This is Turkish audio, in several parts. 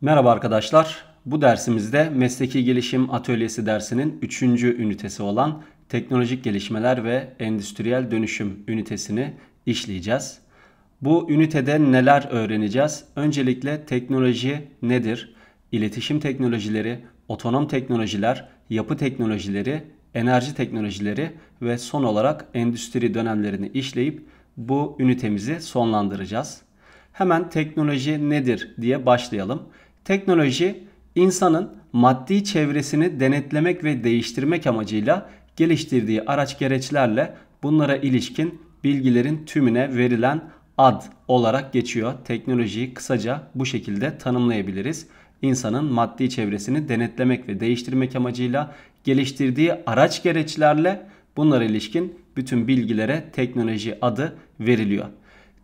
Merhaba arkadaşlar. Bu dersimizde mesleki gelişim atölyesi dersinin 3. ünitesi olan teknolojik gelişmeler ve endüstriyel dönüşüm ünitesini işleyeceğiz. Bu ünitede neler öğreneceğiz? Öncelikle teknoloji nedir? İletişim teknolojileri, otonom teknolojiler, yapı teknolojileri, enerji teknolojileri ve son olarak endüstri dönemlerini işleyip bu ünitemizi sonlandıracağız. Hemen teknoloji nedir diye başlayalım. Teknoloji insanın maddi çevresini denetlemek ve değiştirmek amacıyla geliştirdiği araç gereçlerle bunlara ilişkin bilgilerin tümüne verilen ad olarak geçiyor. Teknolojiyi kısaca bu şekilde tanımlayabiliriz. İnsanın maddi çevresini denetlemek ve değiştirmek amacıyla geliştirdiği araç gereçlerle bunlara ilişkin bütün bilgilere teknoloji adı veriliyor.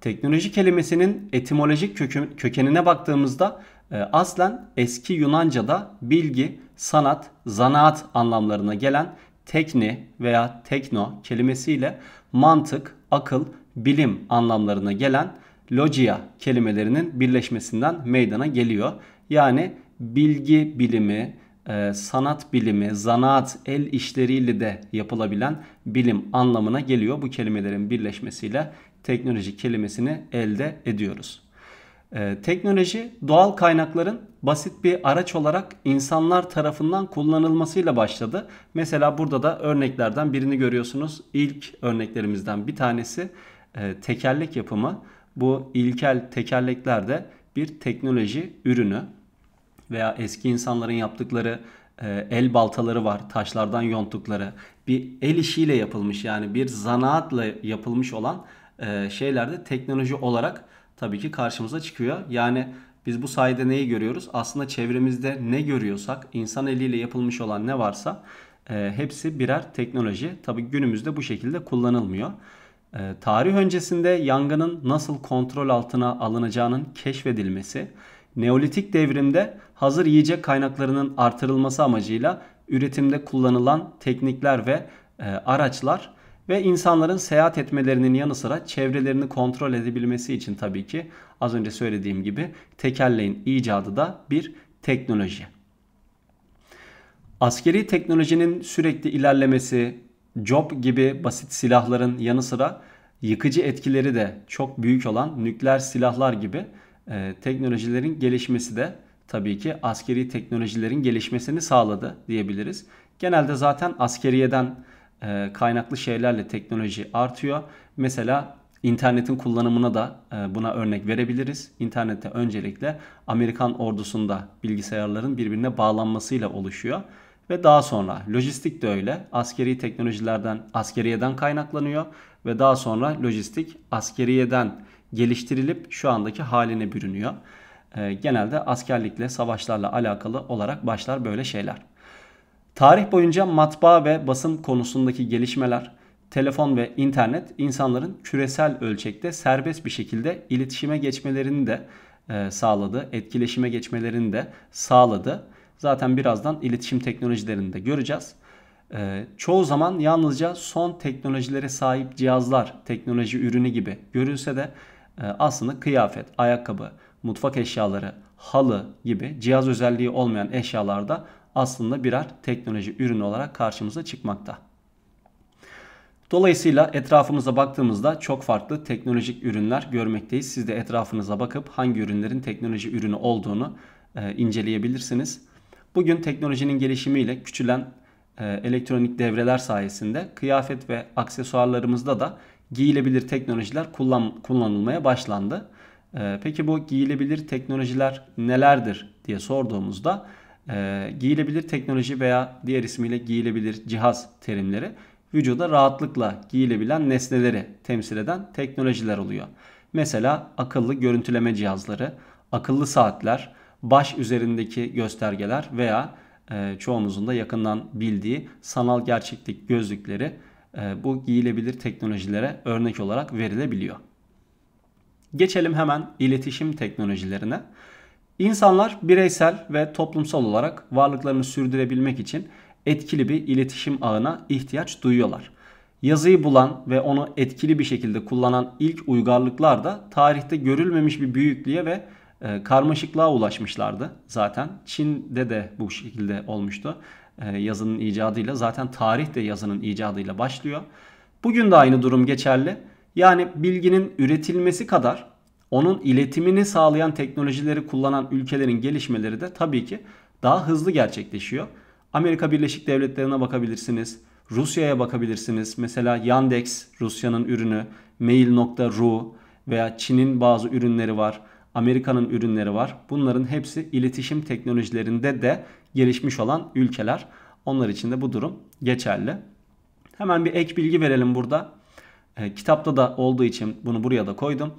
Teknoloji kelimesinin etimolojik kökenine baktığımızda ee, aslen eski Yunanca'da bilgi, sanat, zanaat anlamlarına gelen tekni veya tekno kelimesiyle mantık, akıl, bilim anlamlarına gelen logia kelimelerinin birleşmesinden meydana geliyor. Yani bilgi bilimi, e, sanat bilimi, zanaat, el işleriyle de yapılabilen bilim anlamına geliyor. Bu kelimelerin birleşmesiyle teknoloji kelimesini elde ediyoruz. E, teknoloji doğal kaynakların basit bir araç olarak insanlar tarafından kullanılmasıyla başladı. Mesela burada da örneklerden birini görüyorsunuz. İlk örneklerimizden bir tanesi e, tekerlek yapımı. Bu ilkel tekerlekler de bir teknoloji ürünü veya eski insanların yaptıkları e, el baltaları var. Taşlardan yonttukları bir el işiyle yapılmış yani bir zanaatla yapılmış olan e, şeylerde teknoloji olarak tabii ki karşımıza çıkıyor. Yani biz bu sayede neyi görüyoruz? Aslında çevremizde ne görüyorsak, insan eliyle yapılmış olan ne varsa e, hepsi birer teknoloji. Tabii günümüzde bu şekilde kullanılmıyor. E, tarih öncesinde yangının nasıl kontrol altına alınacağının keşfedilmesi, Neolitik devrimde hazır yiyecek kaynaklarının artırılması amacıyla üretimde kullanılan teknikler ve e, araçlar ve insanların seyahat etmelerinin yanı sıra çevrelerini kontrol edebilmesi için tabii ki az önce söylediğim gibi tekerleğin icadı da bir teknoloji. Askeri teknolojinin sürekli ilerlemesi, job gibi basit silahların yanı sıra yıkıcı etkileri de çok büyük olan nükleer silahlar gibi e, teknolojilerin gelişmesi de tabii ki askeri teknolojilerin gelişmesini sağladı diyebiliriz. Genelde zaten askeriyeden e, kaynaklı şeylerle teknoloji artıyor. Mesela internetin kullanımına da e, buna örnek verebiliriz. İnternette öncelikle Amerikan ordusunda bilgisayarların birbirine bağlanmasıyla oluşuyor ve daha sonra lojistik de öyle askeri teknolojilerden askeriyeden kaynaklanıyor ve daha sonra lojistik askeriyeden geliştirilip şu andaki haline bürünüyor. E, genelde askerlikle savaşlarla alakalı olarak başlar böyle şeyler. Tarih boyunca matbaa ve basın konusundaki gelişmeler, telefon ve internet insanların küresel ölçekte serbest bir şekilde iletişime geçmelerini de e, sağladı, etkileşime geçmelerini de sağladı. Zaten birazdan iletişim teknolojilerini de göreceğiz. E, çoğu zaman yalnızca son teknolojilere sahip cihazlar, teknoloji ürünü gibi görülse de e, aslında kıyafet, ayakkabı, mutfak eşyaları, halı gibi cihaz özelliği olmayan eşyalarda aslında birer teknoloji ürünü olarak karşımıza çıkmakta. Dolayısıyla etrafımıza baktığımızda çok farklı teknolojik ürünler görmekteyiz. Siz de etrafınıza bakıp hangi ürünlerin teknoloji ürünü olduğunu e, inceleyebilirsiniz. Bugün teknolojinin gelişimiyle küçülen e, elektronik devreler sayesinde kıyafet ve aksesuarlarımızda da giyilebilir teknolojiler kullan, kullanılmaya başlandı. E, peki bu giyilebilir teknolojiler nelerdir diye sorduğumuzda e, giyilebilir teknoloji veya diğer ismiyle giyilebilir cihaz terimleri vücuda rahatlıkla giyilebilen nesneleri temsil eden teknolojiler oluyor. Mesela akıllı görüntüleme cihazları, akıllı saatler, baş üzerindeki göstergeler veya e, çoğunuzun da yakından bildiği sanal gerçeklik gözlükleri e, bu giyilebilir teknolojilere örnek olarak verilebiliyor. Geçelim hemen iletişim teknolojilerine. İnsanlar bireysel ve toplumsal olarak varlıklarını sürdürebilmek için etkili bir iletişim ağına ihtiyaç duyuyorlar. Yazıyı bulan ve onu etkili bir şekilde kullanan ilk uygarlıklar da tarihte görülmemiş bir büyüklüğe ve e, karmaşıklığa ulaşmışlardı zaten. Çin'de de bu şekilde olmuştu e, yazının icadıyla. Zaten tarih de yazının icadıyla başlıyor. Bugün de aynı durum geçerli. Yani bilginin üretilmesi kadar onun iletimini sağlayan teknolojileri kullanan ülkelerin gelişmeleri de tabii ki daha hızlı gerçekleşiyor. Amerika Birleşik Devletleri'ne bakabilirsiniz. Rusya'ya bakabilirsiniz. Mesela Yandex Rusya'nın ürünü, mail.ru veya Çin'in bazı ürünleri var. Amerika'nın ürünleri var. Bunların hepsi iletişim teknolojilerinde de gelişmiş olan ülkeler. Onlar için de bu durum geçerli. Hemen bir ek bilgi verelim burada. E, kitapta da olduğu için bunu buraya da koydum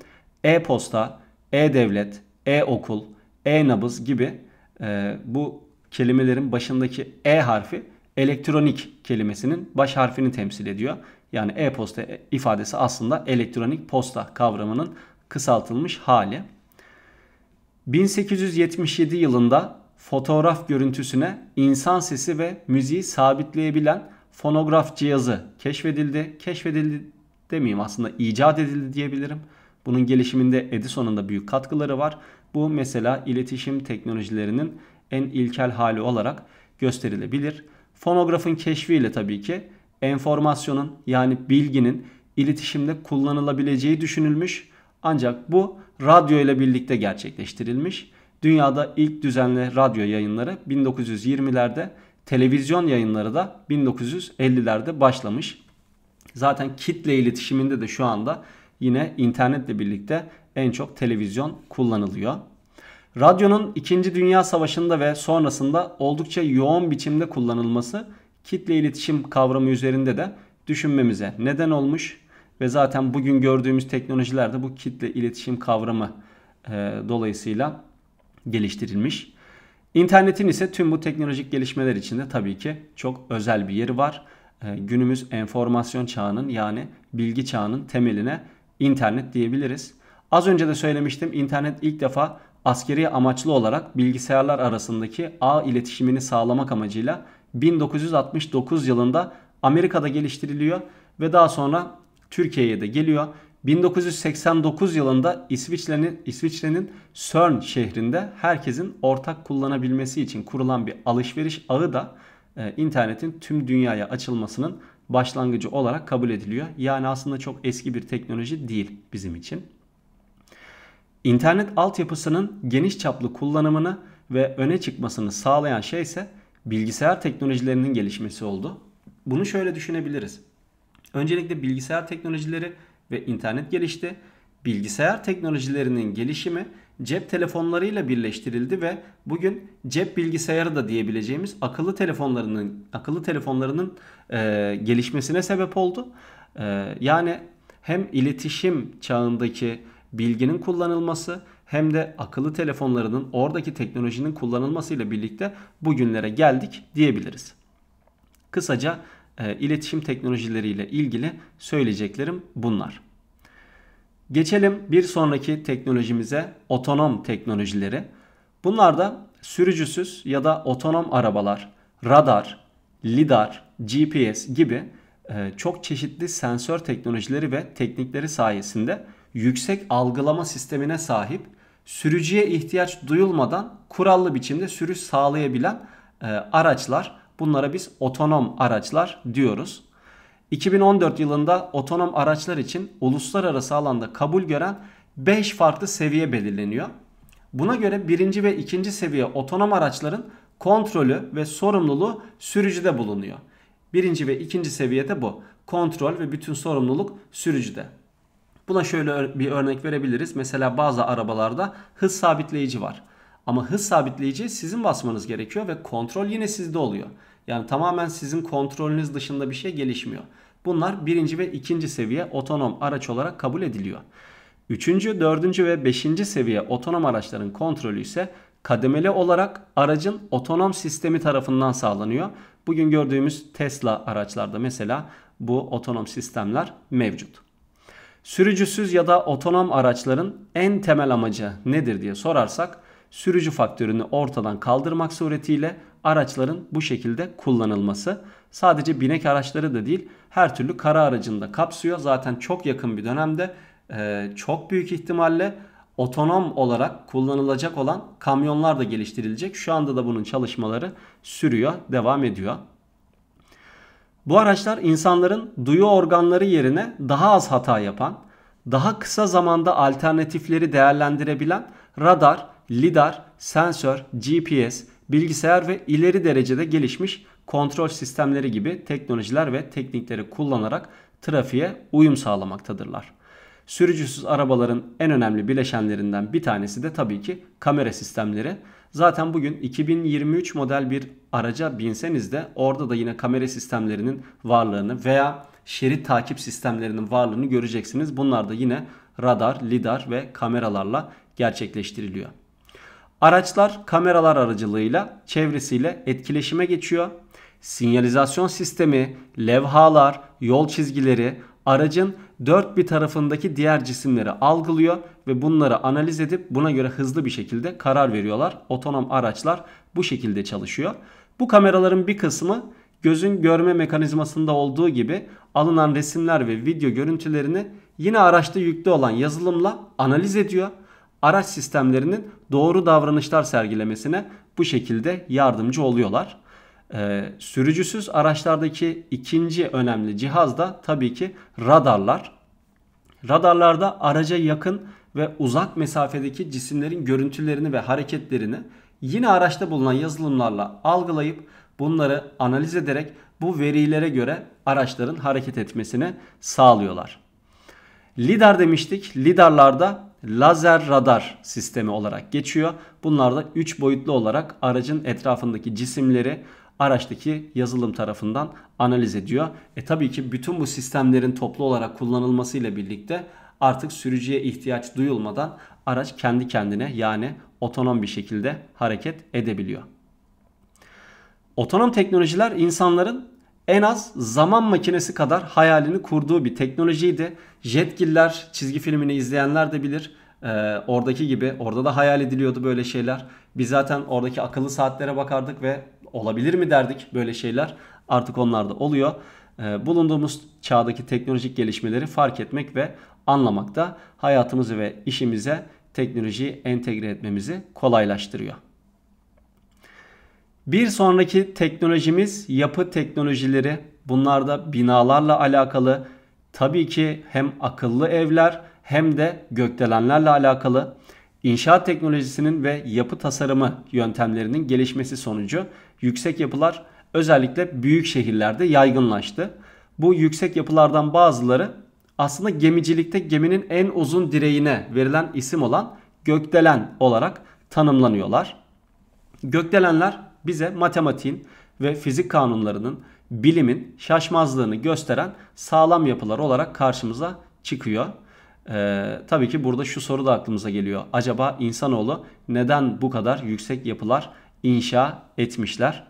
e-posta, e-devlet, e-okul, e-nabız gibi e, bu kelimelerin başındaki e harfi elektronik kelimesinin baş harfini temsil ediyor. Yani e-posta ifadesi aslında elektronik posta kavramının kısaltılmış hali. 1877 yılında fotoğraf görüntüsüne insan sesi ve müziği sabitleyebilen fonograf cihazı keşfedildi. Keşfedildi demeyeyim aslında icat edildi diyebilirim. Bunun gelişiminde Edison'un da büyük katkıları var. Bu mesela iletişim teknolojilerinin en ilkel hali olarak gösterilebilir. Fonografın keşfiyle tabii ki enformasyonun yani bilginin iletişimde kullanılabileceği düşünülmüş. Ancak bu radyo ile birlikte gerçekleştirilmiş. Dünyada ilk düzenli radyo yayınları 1920'lerde, televizyon yayınları da 1950'lerde başlamış. Zaten kitle iletişiminde de şu anda yine internetle birlikte en çok televizyon kullanılıyor. Radyonun 2. Dünya Savaşı'nda ve sonrasında oldukça yoğun biçimde kullanılması kitle iletişim kavramı üzerinde de düşünmemize neden olmuş ve zaten bugün gördüğümüz teknolojilerde bu kitle iletişim kavramı e, dolayısıyla geliştirilmiş. İnternetin ise tüm bu teknolojik gelişmeler içinde tabii ki çok özel bir yeri var. E, günümüz enformasyon çağının yani bilgi çağının temeline internet diyebiliriz. Az önce de söylemiştim internet ilk defa askeri amaçlı olarak bilgisayarlar arasındaki ağ iletişimini sağlamak amacıyla 1969 yılında Amerika'da geliştiriliyor ve daha sonra Türkiye'ye de geliyor. 1989 yılında İsviçre'nin İsviçre'nin CERN şehrinde herkesin ortak kullanabilmesi için kurulan bir alışveriş ağı da e, internetin tüm dünyaya açılmasının başlangıcı olarak kabul ediliyor. Yani aslında çok eski bir teknoloji değil bizim için. İnternet altyapısının geniş çaplı kullanımını ve öne çıkmasını sağlayan şey ise bilgisayar teknolojilerinin gelişmesi oldu. Bunu şöyle düşünebiliriz. Öncelikle bilgisayar teknolojileri ve internet gelişti. Bilgisayar teknolojilerinin gelişimi cep telefonlarıyla birleştirildi ve bugün cep bilgisayarı da diyebileceğimiz akıllı telefonlarının akıllı telefonlarının e, gelişmesine sebep oldu. E, yani hem iletişim çağındaki bilginin kullanılması hem de akıllı telefonlarının oradaki teknolojinin kullanılmasıyla birlikte bugünlere geldik diyebiliriz. Kısaca e, iletişim teknolojileriyle ilgili söyleyeceklerim bunlar. Geçelim bir sonraki teknolojimize otonom teknolojileri. Bunlar da sürücüsüz ya da otonom arabalar, radar, lidar, GPS gibi e, çok çeşitli sensör teknolojileri ve teknikleri sayesinde yüksek algılama sistemine sahip, sürücüye ihtiyaç duyulmadan kurallı biçimde sürüş sağlayabilen e, araçlar. Bunlara biz otonom araçlar diyoruz. 2014 yılında otonom araçlar için uluslararası alanda kabul gören 5 farklı seviye belirleniyor. Buna göre birinci ve ikinci seviye otonom araçların kontrolü ve sorumluluğu sürücüde bulunuyor. Birinci ve ikinci seviyede bu. Kontrol ve bütün sorumluluk sürücüde. Buna şöyle bir örnek verebiliriz. Mesela bazı arabalarda hız sabitleyici var. Ama hız sabitleyici sizin basmanız gerekiyor ve kontrol yine sizde oluyor. Yani tamamen sizin kontrolünüz dışında bir şey gelişmiyor. Bunlar birinci ve ikinci seviye otonom araç olarak kabul ediliyor. Üçüncü, dördüncü ve beşinci seviye otonom araçların kontrolü ise kademeli olarak aracın otonom sistemi tarafından sağlanıyor. Bugün gördüğümüz Tesla araçlarda mesela bu otonom sistemler mevcut. Sürücüsüz ya da otonom araçların en temel amacı nedir diye sorarsak sürücü faktörünü ortadan kaldırmak suretiyle araçların bu şekilde kullanılması. Sadece binek araçları da değil her türlü kara aracını da kapsıyor. Zaten çok yakın bir dönemde e, çok büyük ihtimalle otonom olarak kullanılacak olan kamyonlar da geliştirilecek. Şu anda da bunun çalışmaları sürüyor, devam ediyor. Bu araçlar insanların duyu organları yerine daha az hata yapan, daha kısa zamanda alternatifleri değerlendirebilen radar, lidar, sensör, GPS bilgisayar ve ileri derecede gelişmiş kontrol sistemleri gibi teknolojiler ve teknikleri kullanarak trafiğe uyum sağlamaktadırlar. Sürücüsüz arabaların en önemli bileşenlerinden bir tanesi de tabii ki kamera sistemleri. Zaten bugün 2023 model bir araca binseniz de orada da yine kamera sistemlerinin varlığını veya şerit takip sistemlerinin varlığını göreceksiniz. Bunlar da yine radar, lidar ve kameralarla gerçekleştiriliyor. Araçlar kameralar aracılığıyla çevresiyle etkileşime geçiyor. Sinyalizasyon sistemi, levhalar, yol çizgileri aracın dört bir tarafındaki diğer cisimleri algılıyor ve bunları analiz edip buna göre hızlı bir şekilde karar veriyorlar. Otonom araçlar bu şekilde çalışıyor. Bu kameraların bir kısmı gözün görme mekanizmasında olduğu gibi alınan resimler ve video görüntülerini yine araçta yüklü olan yazılımla analiz ediyor araç sistemlerinin doğru davranışlar sergilemesine bu şekilde yardımcı oluyorlar. Ee, sürücüsüz araçlardaki ikinci önemli cihaz da tabii ki radarlar. Radarlarda araca yakın ve uzak mesafedeki cisimlerin görüntülerini ve hareketlerini yine araçta bulunan yazılımlarla algılayıp bunları analiz ederek bu verilere göre araçların hareket etmesini sağlıyorlar. Lidar demiştik. Lidarlarda lazer radar sistemi olarak geçiyor. Bunlar da 3 boyutlu olarak aracın etrafındaki cisimleri araçtaki yazılım tarafından analiz ediyor. E tabii ki bütün bu sistemlerin toplu olarak kullanılmasıyla birlikte artık sürücüye ihtiyaç duyulmadan araç kendi kendine yani otonom bir şekilde hareket edebiliyor. Otonom teknolojiler insanların en az zaman makinesi kadar hayalini kurduğu bir teknolojiydi. Jetgiller çizgi filmini izleyenler de bilir. Ee, oradaki gibi orada da hayal ediliyordu böyle şeyler. Biz zaten oradaki akıllı saatlere bakardık ve olabilir mi derdik böyle şeyler. Artık onlar da oluyor. Ee, bulunduğumuz çağdaki teknolojik gelişmeleri fark etmek ve anlamak da hayatımızı ve işimize teknolojiyi entegre etmemizi kolaylaştırıyor. Bir sonraki teknolojimiz yapı teknolojileri. Bunlar da binalarla alakalı. Tabii ki hem akıllı evler hem de gökdelenlerle alakalı. İnşaat teknolojisinin ve yapı tasarımı yöntemlerinin gelişmesi sonucu yüksek yapılar özellikle büyük şehirlerde yaygınlaştı. Bu yüksek yapılardan bazıları aslında gemicilikte geminin en uzun direğine verilen isim olan gökdelen olarak tanımlanıyorlar. Gökdelenler bize matematiğin ve fizik kanunlarının bilimin şaşmazlığını gösteren sağlam yapılar olarak karşımıza çıkıyor. Ee, tabii ki burada şu soru da aklımıza geliyor. Acaba insanoğlu neden bu kadar yüksek yapılar inşa etmişler?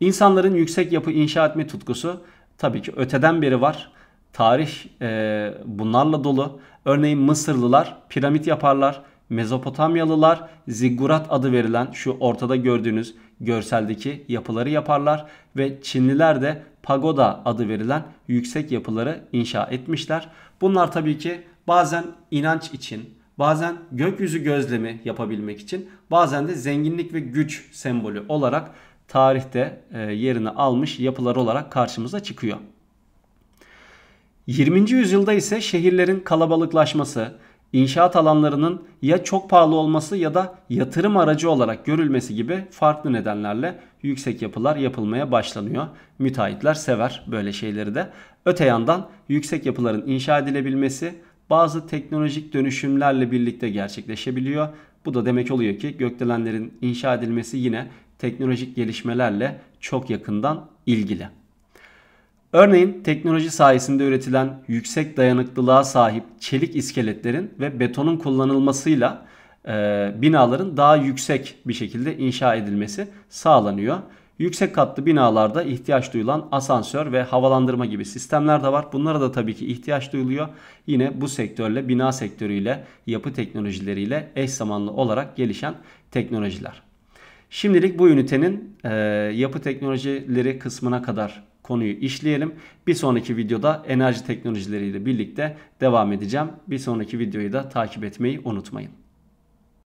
İnsanların yüksek yapı inşa etme tutkusu tabii ki öteden beri var. Tarih e, bunlarla dolu. Örneğin Mısırlılar piramit yaparlar. Mezopotamyalılar ziggurat adı verilen şu ortada gördüğünüz görseldeki yapıları yaparlar ve Çinliler de pagoda adı verilen yüksek yapıları inşa etmişler. Bunlar tabii ki bazen inanç için, bazen gökyüzü gözlemi yapabilmek için, bazen de zenginlik ve güç sembolü olarak tarihte e, yerini almış yapılar olarak karşımıza çıkıyor. 20. yüzyılda ise şehirlerin kalabalıklaşması, inşaat alanlarının ya çok pahalı olması ya da yatırım aracı olarak görülmesi gibi farklı nedenlerle yüksek yapılar yapılmaya başlanıyor. Müteahhitler sever böyle şeyleri de. Öte yandan yüksek yapıların inşa edilebilmesi bazı teknolojik dönüşümlerle birlikte gerçekleşebiliyor. Bu da demek oluyor ki gökdelenlerin inşa edilmesi yine teknolojik gelişmelerle çok yakından ilgili. Örneğin teknoloji sayesinde üretilen yüksek dayanıklılığa sahip çelik iskeletlerin ve betonun kullanılmasıyla e, binaların daha yüksek bir şekilde inşa edilmesi sağlanıyor. Yüksek katlı binalarda ihtiyaç duyulan asansör ve havalandırma gibi sistemler de var. Bunlara da tabii ki ihtiyaç duyuluyor. Yine bu sektörle, bina sektörüyle, yapı teknolojileriyle eş zamanlı olarak gelişen teknolojiler. Şimdilik bu ünitenin e, yapı teknolojileri kısmına kadar konuyu işleyelim. Bir sonraki videoda enerji teknolojileriyle birlikte devam edeceğim. Bir sonraki videoyu da takip etmeyi unutmayın.